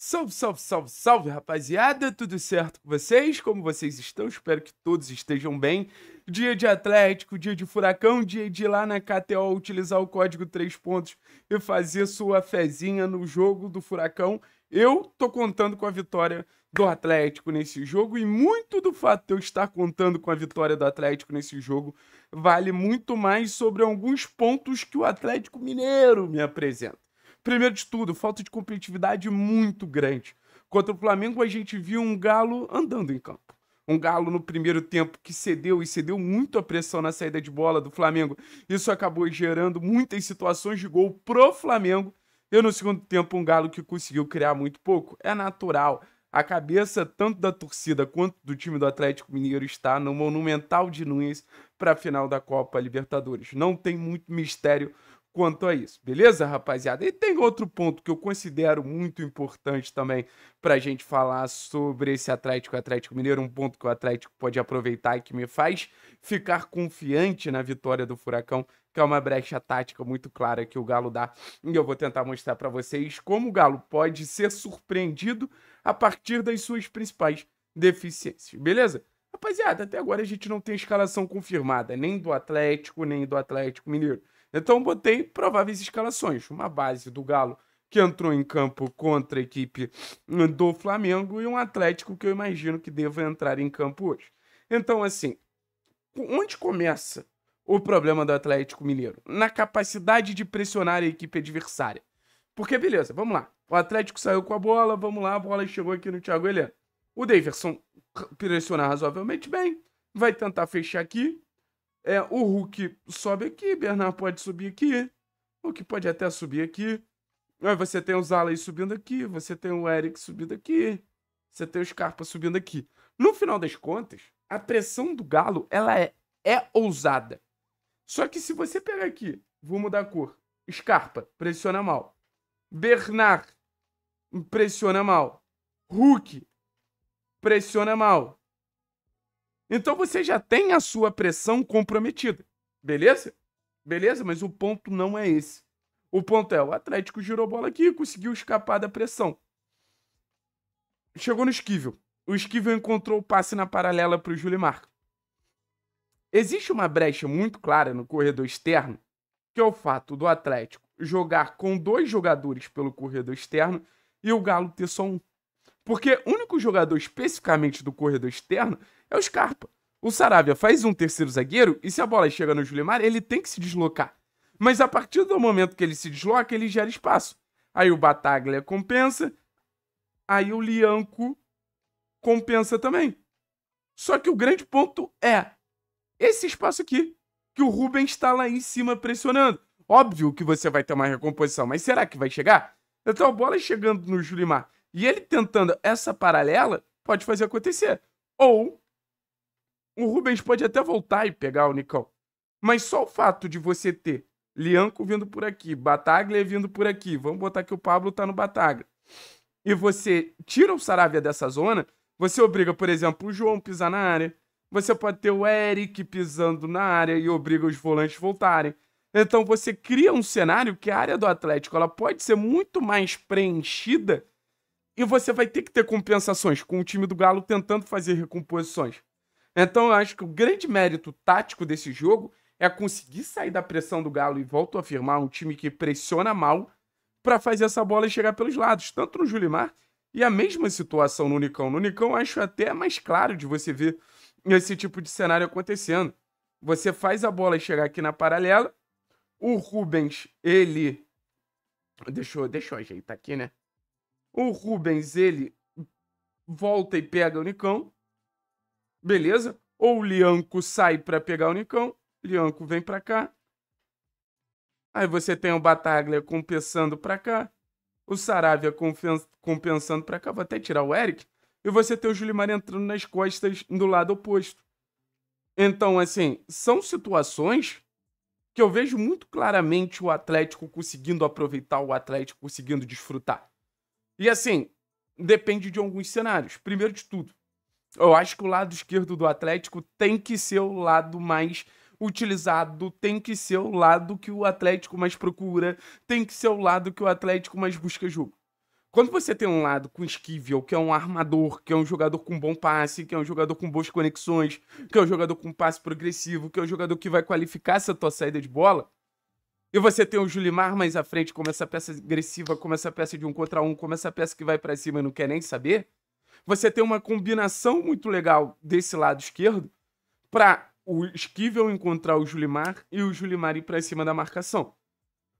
Salve, salve, salve, salve, rapaziada! Tudo certo com vocês? Como vocês estão? Espero que todos estejam bem. Dia de Atlético, dia de Furacão, dia de ir lá na KTO utilizar o código 3 pontos e fazer sua fezinha no jogo do Furacão. Eu tô contando com a vitória do Atlético nesse jogo e muito do fato de eu estar contando com a vitória do Atlético nesse jogo vale muito mais sobre alguns pontos que o Atlético Mineiro me apresenta. Primeiro de tudo, falta de competitividade muito grande. Contra o Flamengo, a gente viu um Galo andando em campo. Um Galo no primeiro tempo que cedeu e cedeu muito a pressão na saída de bola do Flamengo. Isso acabou gerando muitas situações de gol pro Flamengo. E no segundo tempo, um Galo que conseguiu criar muito pouco. É natural. A cabeça tanto da torcida quanto do time do Atlético Mineiro está no Monumental de Nunes para a final da Copa Libertadores. Não tem muito mistério quanto a isso, beleza, rapaziada? E tem outro ponto que eu considero muito importante também para a gente falar sobre esse Atlético Atlético Mineiro, um ponto que o Atlético pode aproveitar e que me faz ficar confiante na vitória do Furacão, que é uma brecha tática muito clara que o Galo dá. E eu vou tentar mostrar para vocês como o Galo pode ser surpreendido a partir das suas principais deficiências, beleza? Rapaziada, até agora a gente não tem escalação confirmada, nem do Atlético, nem do Atlético Mineiro. Então botei prováveis escalações. Uma base do Galo que entrou em campo contra a equipe do Flamengo e um Atlético que eu imagino que deva entrar em campo hoje. Então, assim, onde começa o problema do Atlético Mineiro? Na capacidade de pressionar a equipe adversária. Porque, beleza, vamos lá. O Atlético saiu com a bola, vamos lá, a bola chegou aqui no Thiago Helena. O Daverson pressiona razoavelmente bem, vai tentar fechar aqui, é, o Hulk sobe aqui, Bernard pode subir aqui. O Hulk pode até subir aqui. Aí ah, você tem o Zalay subindo aqui, você tem o Eric subindo aqui, você tem o Scarpa subindo aqui. No final das contas, a pressão do Galo, ela é, é ousada. Só que se você pegar aqui, vou mudar a cor, Scarpa, pressiona mal. Bernard, pressiona mal. Hulk, pressiona mal. Então você já tem a sua pressão comprometida. Beleza? Beleza? Mas o ponto não é esse. O ponto é, o Atlético girou bola aqui e conseguiu escapar da pressão. Chegou no esquivel. O esquivel encontrou o passe na paralela para o Marco. Existe uma brecha muito clara no corredor externo, que é o fato do Atlético jogar com dois jogadores pelo corredor externo e o Galo ter só um. Porque o único jogador especificamente do corredor externo é o Scarpa. O Saravia faz um terceiro zagueiro e se a bola chega no Julimar, ele tem que se deslocar. Mas a partir do momento que ele se desloca, ele gera espaço. Aí o Bataglia compensa, aí o Lianco compensa também. Só que o grande ponto é esse espaço aqui, que o Rubens está lá em cima pressionando. Óbvio que você vai ter uma recomposição, mas será que vai chegar? Então a bola chegando no Julimar e ele tentando essa paralela pode fazer acontecer. Ou o Rubens pode até voltar e pegar o Nicol. Mas só o fato de você ter Lianco vindo por aqui, Bataglia vindo por aqui, vamos botar que o Pablo tá no Bataglia. E você tira o Saravia dessa zona, você obriga, por exemplo, o João pisar na área. Você pode ter o Eric pisando na área e obriga os volantes voltarem. Então você cria um cenário que a área do Atlético ela pode ser muito mais preenchida e você vai ter que ter compensações, com o time do Galo tentando fazer recomposições. Então eu acho que o grande mérito tático desse jogo é conseguir sair da pressão do Galo e volto a afirmar, um time que pressiona mal para fazer essa bola chegar pelos lados, tanto no Julimar e a mesma situação no Unicão. No Unicão acho até mais claro de você ver esse tipo de cenário acontecendo. Você faz a bola chegar aqui na paralela, o Rubens, ele... deixou deixou deixa eu ajeitar aqui, né? O Rubens, ele volta e pega o Nicão. Beleza? Ou o Lianco sai para pegar o Nicão. Lianco vem para cá. Aí você tem o Bataglia compensando para cá. O Saravia compensando para cá. Vou até tirar o Eric. E você tem o Julimar entrando nas costas do lado oposto. Então, assim, são situações que eu vejo muito claramente o Atlético conseguindo aproveitar, o Atlético conseguindo desfrutar. E assim, depende de alguns cenários. Primeiro de tudo, eu acho que o lado esquerdo do Atlético tem que ser o lado mais utilizado, tem que ser o lado que o Atlético mais procura, tem que ser o lado que o Atlético mais busca jogo. Quando você tem um lado com esquivel, que é um armador, que é um jogador com bom passe, que é um jogador com boas conexões, que é um jogador com passe progressivo, que é um jogador que vai qualificar essa tua saída de bola, e você tem o Julimar mais à frente, como essa peça agressiva, como essa peça de um contra um, como essa peça que vai para cima e não quer nem saber. Você tem uma combinação muito legal desse lado esquerdo para o Esquivel encontrar o Julimar e o Julimar ir para cima da marcação.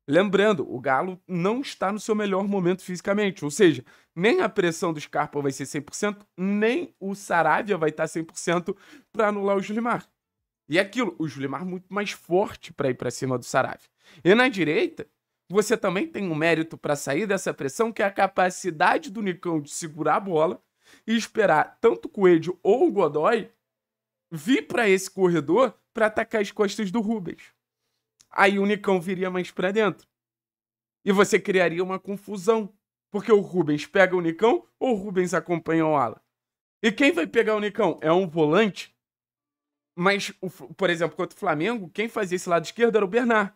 Lembrando, o Galo não está no seu melhor momento fisicamente, ou seja, nem a pressão do Scarpa vai ser 100%, nem o Saravia vai estar 100% para anular o Julimar. E é aquilo, o Julimar muito mais forte para ir para cima do Saravia. E na direita, você também tem um mérito para sair dessa pressão, que é a capacidade do Nicão de segurar a bola e esperar tanto o Coelho ou o Godoy vir para esse corredor para atacar as costas do Rubens. Aí o Nicão viria mais para dentro. E você criaria uma confusão, porque o Rubens pega o Nicão ou o Rubens acompanha o Ala. E quem vai pegar o Nicão? É um volante. Mas, por exemplo, contra o Flamengo, quem fazia esse lado esquerdo era o Bernard.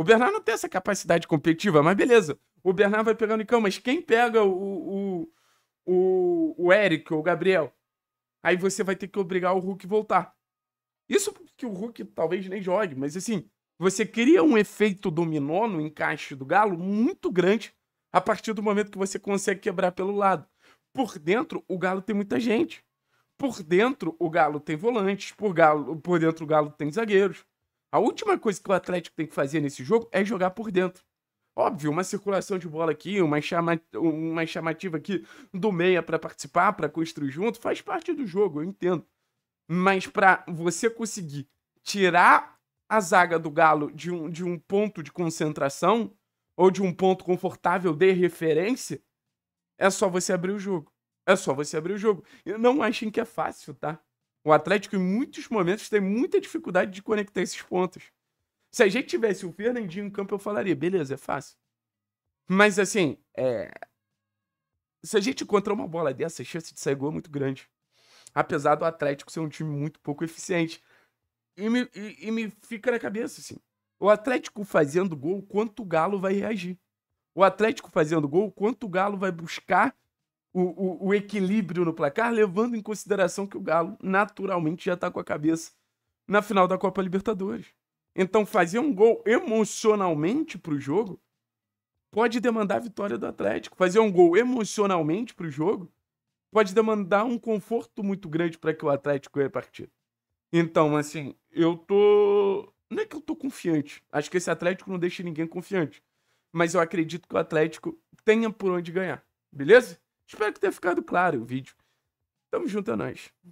O Bernard não tem essa capacidade competitiva, mas beleza. O Bernard vai pegando em cão, mas quem pega o, o, o, o Eric ou o Gabriel? Aí você vai ter que obrigar o Hulk voltar. Isso que o Hulk talvez nem jogue, mas assim, você cria um efeito dominó no encaixe do Galo muito grande a partir do momento que você consegue quebrar pelo lado. Por dentro, o Galo tem muita gente. Por dentro, o Galo tem volantes. Por, galo, por dentro, o Galo tem zagueiros. A última coisa que o Atlético tem que fazer nesse jogo é jogar por dentro. Óbvio, uma circulação de bola aqui, uma, chama... uma chamativa aqui do meia para participar, para construir junto, faz parte do jogo, eu entendo. Mas para você conseguir tirar a zaga do Galo de um, de um ponto de concentração ou de um ponto confortável de referência, é só você abrir o jogo. É só você abrir o jogo. E não achem que é fácil, tá? O Atlético, em muitos momentos, tem muita dificuldade de conectar esses pontos. Se a gente tivesse o Fernandinho em campo, eu falaria, beleza, é fácil. Mas assim, é... se a gente encontrar uma bola dessa, a chance de sair gol é muito grande. Apesar do Atlético ser um time muito pouco eficiente. E me, e, e me fica na cabeça, assim. O Atlético fazendo gol, quanto o Galo vai reagir? O Atlético fazendo gol, quanto o Galo vai buscar o, o, o equilíbrio no placar, levando em consideração que o Galo naturalmente já está com a cabeça na final da Copa Libertadores. Então, fazer um gol emocionalmente para o jogo pode demandar a vitória do Atlético. Fazer um gol emocionalmente para o jogo pode demandar um conforto muito grande para que o Atlético ganhe a partida. Então, assim, eu tô. Não é que eu tô confiante. Acho que esse Atlético não deixa ninguém confiante. Mas eu acredito que o Atlético tenha por onde ganhar. Beleza? Espero que tenha ficado claro o vídeo. Tamo junto a é nós.